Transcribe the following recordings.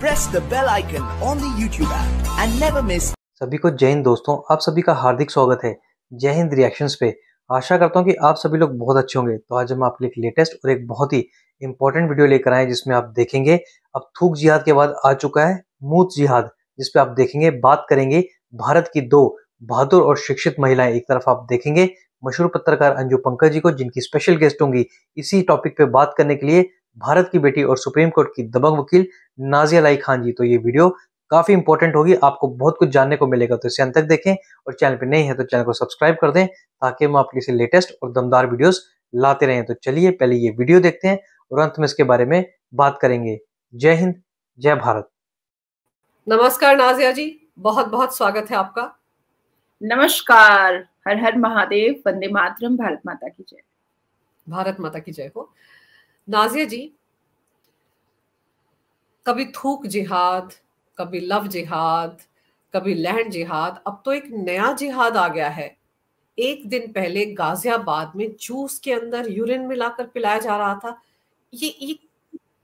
Press the bell icon on the YouTube app and never miss सभी को जय हिंद दोस्तों आप सभी का हार्दिक स्वागत है जय हिंद रिएक्शंस पे आशा करता हूँ कि आप सभी लोग बहुत अच्छे होंगे तो आज हम आपके लिए एक लेटेस्ट और एक बहुत ही इंपॉर्टेंट वीडियो लेकर आए जिसमें आप देखेंगे अब थूक जिहाद के बाद आ चुका है मूत जिहाद जिसपे आप देखेंगे बात करेंगे भारत की दो बहादुर और शिक्षित महिलाएं एक तरफ आप देखेंगे मशहूर पत्रकार अंजू पंकज जी को जिनकी स्पेशल गेस्ट होंगी इसी टॉपिक पे बात करने के लिए भारत की बेटी और सुप्रीम कोर्ट की दबंग वकील नाजिया लाई खान जी तो ये वीडियो काफ़ी इंपॉर्टेंट होगी आपको बहुत कुछ जानने को मिलेगा तो इसे अंत तक देखें और चैनल पर नहीं है तो चैनल को सब्सक्राइब कर दें ताकि हम आपके लिए लेटेस्ट और दमदार वीडियोस लाते रहें तो चलिए पहले ये वीडियो देखते हैं और अंत में इसके बारे में बात करेंगे जय हिंद जय भारत नमस्कार नाजिया जी बहुत बहुत स्वागत है आपका नमस्कार हर हर महादेव वंदे मातरम भारत माता की जय भारत माता की जय हो नाजिया जी कभी थूक जिहाद कभी लव जिहाद कभी लहन जिहाद अब तो एक नया जिहाद आ गया है एक दिन पहले गाजियाबाद में जूस के अंदर यूरिन मिलाकर पिलाया जा रहा था ये ये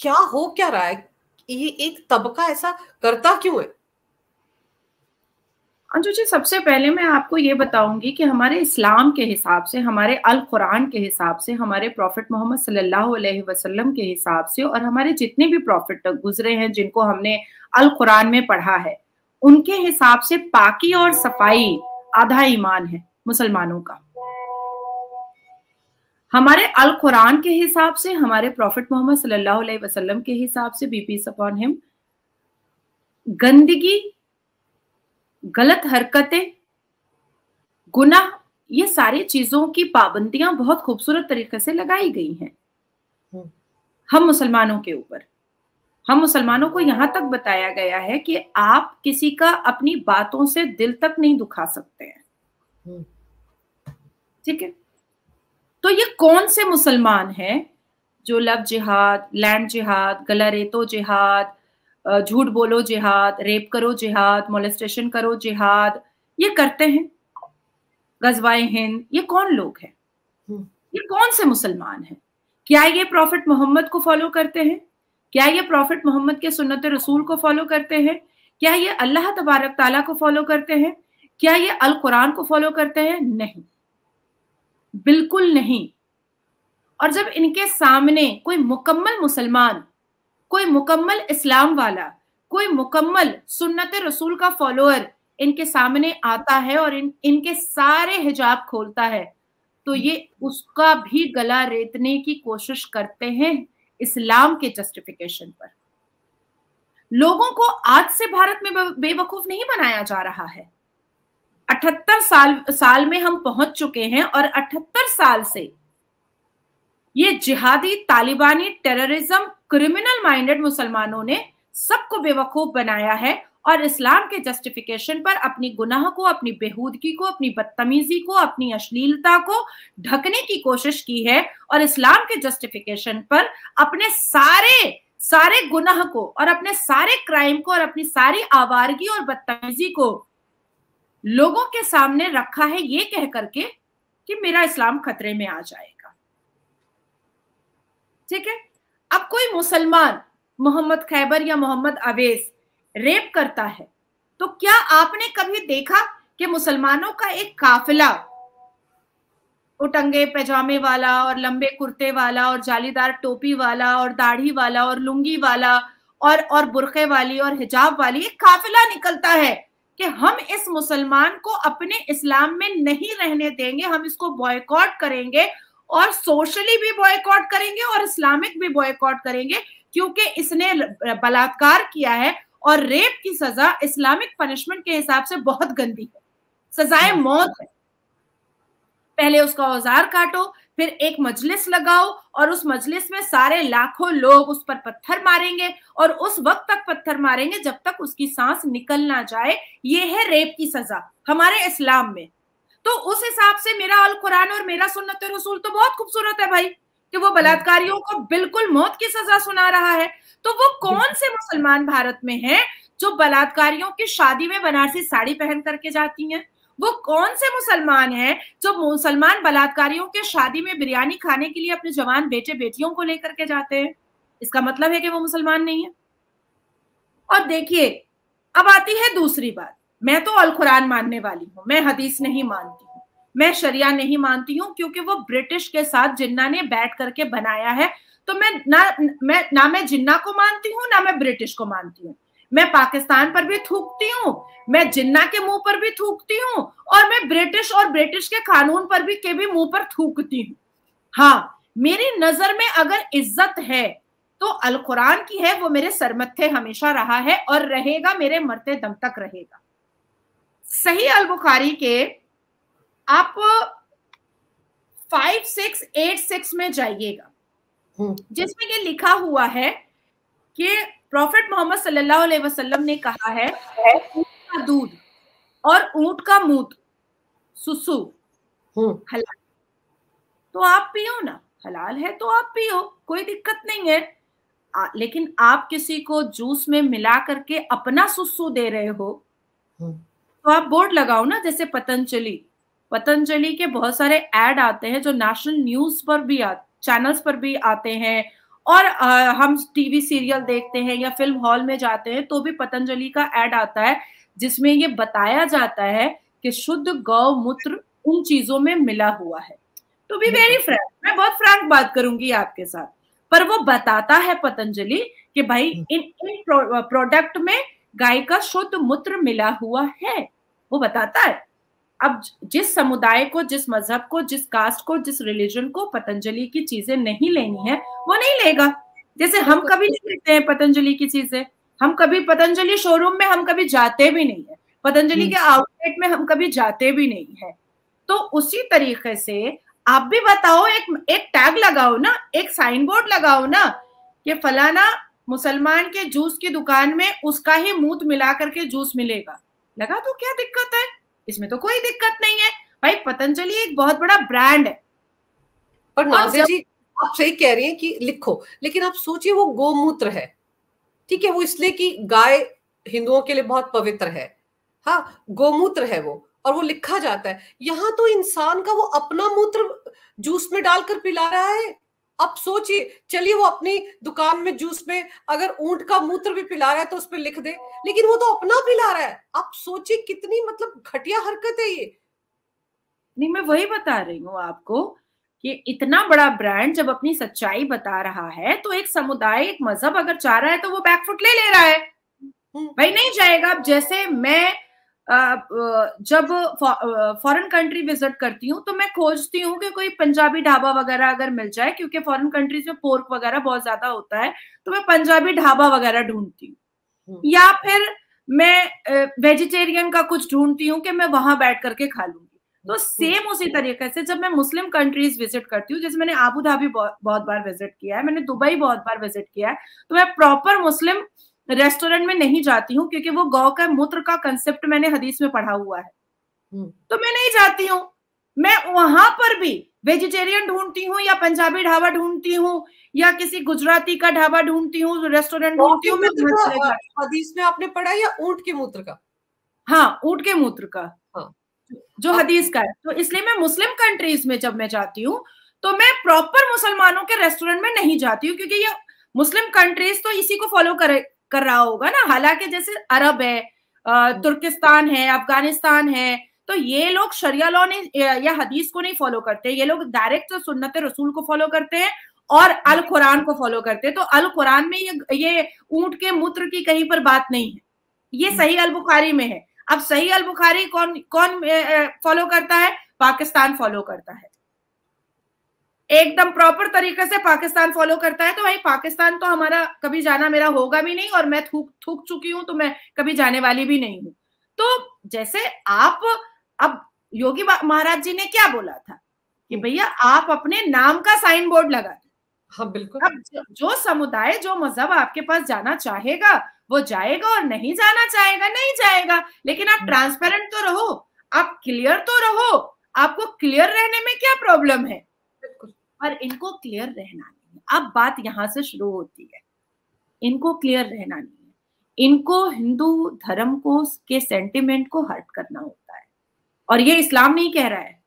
क्या हो क्या रहा है ये एक तबका ऐसा करता क्यों है अंजु जी सबसे पहले मैं आपको ये बताऊंगी कि हमारे इस्लाम के हिसाब से हमारे अल कुरान के हिसाब से हमारे प्रॉफिट मोहम्मद सल्लल्लाहु अलैहि वसल्लम के हिसाब से और हमारे जितने भी प्रॉफिट गुजरे हैं जिनको हमने अल कुरान में पढ़ा है उनके हिसाब से पाकी और सफाई आधा ईमान है मुसलमानों का हमारे अल कुरान के हिसाब से हमारे प्रॉफिट मोहम्मद सल्लल्लाहु अलैहि वसल्लम के हिसाब से बीपी सपॉन हिम गंदगी गलत हरकतें गुना ये सारी चीजों की पाबंदियां बहुत खूबसूरत तरीके से लगाई गई हैं हम्म। हम मुसलमानों के ऊपर हम मुसलमानों को यहां तक बताया गया है कि आप किसी का अपनी बातों से दिल तक नहीं दुखा सकते हैं हम्म। ठीक है तो ये कौन से मुसलमान हैं जो लव जिहाद लैंड जिहाद गला रेतो जिहाद झूठ बोलो जिहाद रेप करो जिहाद मोलेस्टेशन करो जिहाद ये करते हैं गजवाए हिंद ये कौन लोग हैं हम्म। ये कौन से मुसलमान हैं क्या ये प्रॉफिट मोहम्मद को फॉलो करते हैं क्या ये प्रॉफिट मोहम्मद के सुन्नत रसूल को फॉलो करते हैं क्या ये अल्लाह तबारक ताला को फॉलो करते हैं क्या ये अल कुरान को फॉलो करते हैं नहीं बिल्कुल नहीं और जब इनके सामने कोई मुकम्मल मुसलमान कोई मुकम्मल इस्लाम वाला कोई मुकम्मल सुन्नत रसूल का फॉलोअर इनके सामने आता है और इन इनके सारे हिजाब खोलता है तो ये उसका भी गला रेतने की कोशिश करते हैं इस्लाम के जस्टिफिकेशन पर लोगों को आज से भारत में बेवकूफ नहीं बनाया जा रहा है अठहत्तर साल साल में हम पहुंच चुके हैं और अठहत्तर साल से ये जिहादी तालिबानी टेररिज्म क्रिमिनल माइंडेड मुसलमानों ने सबको बेवकूफ बनाया है और इस्लाम के जस्टिफिकेशन पर अपनी गुनाह को अपनी बेहूदगी को अपनी बदतमीजी को अपनी अश्लीलता को ढकने की कोशिश की है और इस्लाम के जस्टिफिकेशन पर अपने सारे सारे गुनाह को और अपने सारे क्राइम को और अपनी सारी आवारगी और बदतमीजी को लोगों के सामने रखा है ये कह करके कि मेरा इस्लाम खतरे में आ जाएगा ठीक है कोई मुसलमान मोहम्मद खैबर या मोहम्मद अवेस रेप करता है तो क्या आपने कभी देखा कि मुसलमानों का एक काफिला उटंगे पैजामे वाला और लंबे कुर्ते वाला और जालीदार टोपी वाला और दाढ़ी वाला और लुंगी वाला और और बुरखे वाली और हिजाब वाली एक काफिला निकलता है कि हम इस मुसलमान को अपने इस्लाम में नहीं रहने देंगे हम इसको बॉयकॉट करेंगे और सोशली भी बॉयकॉट करेंगे और इस्लामिक भी बॉयकॉट करेंगे क्योंकि इसने बलात्कार किया है और रेप की सजा इस्लामिक पनिशमेंट के हिसाब से बहुत गंदी है सजाए हाँ। मौत है पहले उसका औजार काटो फिर एक मजलिस लगाओ और उस मजलिस में सारे लाखों लोग उस पर पत्थर मारेंगे और उस वक्त तक पत्थर मारेंगे जब तक उसकी सांस निकल ना जाए ये है रेप की सजा हमारे इस्लाम में तो उस हिसाब से मेरा अल कुरान और मेरा सुन्नत रसूल तो बहुत खूबसूरत है भाई कि वो बलात्कारियों को बिल्कुल मौत की सजा सुना रहा है तो वो कौन से मुसलमान भारत में हैं जो बलात्कारियों की शादी में बनारसी साड़ी पहन करके जाती हैं वो कौन से मुसलमान हैं जो मुसलमान बलात्कारियों के शादी में बिरयानी खाने के लिए अपने जवान बेटे बेटियों को लेकर के जाते हैं इसका मतलब है कि वो मुसलमान नहीं है और देखिए अब आती है दूसरी बात मैं तो अल कुरान मानने वाली हूँ मैं हदीस नहीं मानती हूँ मैं शरिया नहीं मानती हूँ क्योंकि वो ब्रिटिश के साथ जिन्ना ने बैठ करके बनाया है तो मैं ना मैं ना मैं जिन्ना को मानती हूँ ना मैं ब्रिटिश को मानती हूँ मैं पाकिस्तान पर भी थूकती हूँ मैं जिन्ना के मुंह पर भी थूकती हूँ और मैं ब्रिटिश और ब्रिटिश के कानून पर भी के भी मुंह पर थूकती हूँ हाँ मेरी नजर में अगर इज्जत है तो अल कुरान की है वो मेरे सरमत्थे हमेशा रहा है और रहेगा मेरे मरते दम तक रहेगा सही अल बुखारी के आप फाइव सिक्स एट सिक्स में जाइएगा हम्म। जिसमें ये लिखा हुआ है कि प्रॉफिट मोहम्मद सल्लल्लाहु अलैहि वसल्लम ने कहा है का दूध और ऊंट का मूत सुसु हम्म। हलाल तो आप पियो ना हलाल है तो आप पियो कोई दिक्कत नहीं है आ, लेकिन आप किसी को जूस में मिला करके अपना सुसु दे रहे हो हम्म। तो आप बोर्ड लगाओ ना जैसे पतंजलि पतंजलि के बहुत सारे एड आते हैं जो नेशनल न्यूज पर भी चैनल्स पर भी आते हैं और आ, हम टीवी सीरियल देखते हैं या फिल्म हॉल में जाते हैं तो भी पतंजलि का एड आता है जिसमें ये बताया जाता है कि शुद्ध गौ मूत्र उन चीजों में मिला हुआ है टू बी वेरी फ्रैंक मैं बहुत फ्रैंक बात करूंगी आपके साथ पर वो बताता है पतंजलि कि भाई हम्म। इन इन प्रोडक्ट में गाय का शुद्ध मूत्र मिला हुआ है वो बताता है अब जिस समुदाय को जिस मजहब को जिस कास्ट को जिस रिलीजन को पतंजलि की चीजें नहीं लेनी है वो नहीं लेगा जैसे हम कभी नहीं लेते हैं पतंजलि की चीजें हम कभी पतंजलि शोरूम में हम कभी जाते भी नहीं है पतंजलि के आउटलेट हम्म। में हम कभी जाते भी नहीं है तो उसी तरीके से आप भी बताओ एक एक टैग लगाओ ना एक साइन बोर्ड लगाओ ना कि फलाना मुसलमान के जूस की दुकान में उसका ही मूत मिला करके जूस मिलेगा लगा तो क्या दिक्कत है इसमें तो कोई दिक्कत नहीं है भाई पतंजलि एक बहुत बड़ा ब्रांड है पर नाजिर जी आप सही कह रही हैं कि लिखो लेकिन आप सोचिए वो गोमूत्र है ठीक है वो इसलिए कि गाय हिंदुओं के लिए बहुत पवित्र है हाँ गोमूत्र है वो और वो लिखा जाता है यहाँ तो इंसान का वो अपना मूत्र जूस में डालकर पिला रहा है अब सोचिए चलिए वो अपनी दुकान में जूस में अगर ऊंट का मूत्र भी पिला रहा है तो उस पर लिख दे लेकिन वो तो अपना पिला रहा है आप सोचिए कितनी मतलब घटिया हरकत है ये नहीं मैं वही बता रही हूँ आपको कि इतना बड़ा ब्रांड जब अपनी सच्चाई बता रहा है तो एक समुदाय एक मजहब अगर चाह रहा है तो वो बैकफुट ले ले रहा है भाई हम्म। नहीं जाएगा अब जैसे मैं जब फॉरेन कंट्री विजिट करती हूँ तो मैं खोजती हूँ कि कोई पंजाबी ढाबा वगैरह अगर मिल जाए क्योंकि फॉरेन कंट्रीज में पोर्क वगैरह बहुत ज्यादा होता है तो मैं पंजाबी ढाबा वगैरह ढूंढती हूँ हम्म। या फिर मैं वेजिटेरियन का कुछ ढूंढती हूँ कि मैं वहां बैठ करके खा लूंगी तो सेम हम्म। उसी तरीके से जब मैं मुस्लिम कंट्रीज विजिट करती हूँ जैसे मैंने आबू धाबी बहुत बार विजिट किया है मैंने दुबई बहुत बार विजिट किया है तो मैं प्रॉपर मुस्लिम रेस्टोरेंट में नहीं जाती हूँ क्योंकि वो गौ का मूत्र का कंसेप्ट मैंने हदीस में पढ़ा हुआ है हम्म। तो मैं नहीं जाती हूँ मैं वहां पर भी वेजिटेरियन ढूंढती हूँ या पंजाबी ढाबा ढूंढती हूँ या किसी गुजराती का ढाबा ढूंढती हूँ रेस्टोरेंट ढूंढती हूँ हदीस में आपने पढ़ा या ऊंट के मूत्र का हाँ ऊंट के मूत्र का हाँ। जो हदीस का है तो इसलिए मैं मुस्लिम कंट्रीज में जब मैं जाती हूँ तो मैं प्रॉपर मुसलमानों के रेस्टोरेंट में नहीं जाती हूँ क्योंकि ये मुस्लिम कंट्रीज तो इसी को फॉलो करे कर रहा होगा ना हालांकि जैसे अरब है हम्म। तुर्किस्तान है अफगानिस्तान है तो ये लोग शरिया लॉ ने या हदीस को नहीं फॉलो करते ये लोग डायरेक्ट तो सुन्नत रसूल को फॉलो करते हैं और अल कुरान को फॉलो करते हैं तो अल कुरान में ये ये ऊंट के मूत्र की कहीं पर बात नहीं है ये हम्म। सही अल बुखारी में है अब सही अल बुखारी कौन कौन फॉलो करता है पाकिस्तान फॉलो करता है एकदम प्रॉपर तरीके से पाकिस्तान फॉलो करता है तो भाई पाकिस्तान तो हमारा कभी जाना मेरा होगा भी नहीं और मैं थूक थूक चुकी हूं तो मैं कभी जाने वाली भी नहीं हूं तो जैसे आप अब योगी महाराज जी ने क्या बोला था कि भैया आप अपने नाम का साइन बोर्ड लगा हाँ बिल्कुल अब जो समुदाय जो मजहब आपके पास जाना चाहेगा वो जाएगा और नहीं जाना चाहेगा नहीं जाएगा लेकिन आप ट्रांसपेरेंट तो रहो आप क्लियर तो रहो आपको क्लियर रहने में क्या प्रॉब्लम है पर इनको क्लियर रहना नहीं है अब बात यहाँ से शुरू होती है इनको क्लियर रहना नहीं है इनको हिंदू धर्म को के सेंटिमेंट को हर्ट करना होता है और ये इस्लाम नहीं कह रहा है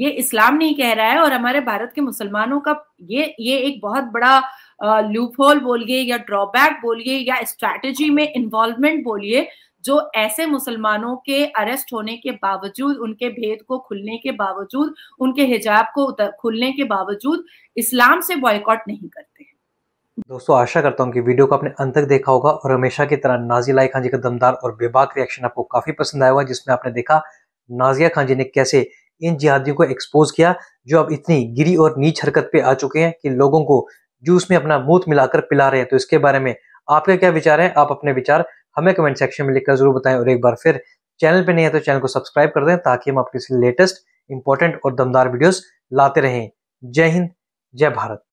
ये इस्लाम नहीं कह रहा है और हमारे भारत के मुसलमानों का ये ये एक बहुत बड़ा लूप होल बोलिए या ड्रॉबैक बोलिए या स्ट्रैटेजी में इन्वॉल्वमेंट बोलिए जो ऐसे मुसलमानों के अरेस्ट होने के बावजूद उनके भेद को खुलने के बावजूद उनके हिजाब को उतर, खुलने के बावजूद इस्लाम से बॉयकॉट नहीं करते हैं दोस्तों आशा करता हूँ कि वीडियो को आपने अंत तक देखा होगा और हमेशा की तरह नाजी लाई खान जी का दमदार और बेबाक रिएक्शन आपको काफी पसंद आया हुआ जिसमें आपने देखा नाजिया खान जी ने कैसे इन जिहादियों को एक्सपोज किया जो अब इतनी गिरी और नीच हरकत पे आ चुके हैं कि लोगों को जूस में अपना मूत मिलाकर पिला रहे हैं तो इसके बारे में आपका क्या विचार है आप अपने विचार हमें कमेंट सेक्शन में लिखकर जरूर बताएं और एक बार फिर चैनल पर नहीं है तो चैनल को सब्सक्राइब कर दें ताकि हम आपके लेटेस्ट इंपॉर्टेंट और दमदार वीडियोस लाते रहें जय हिंद जय भारत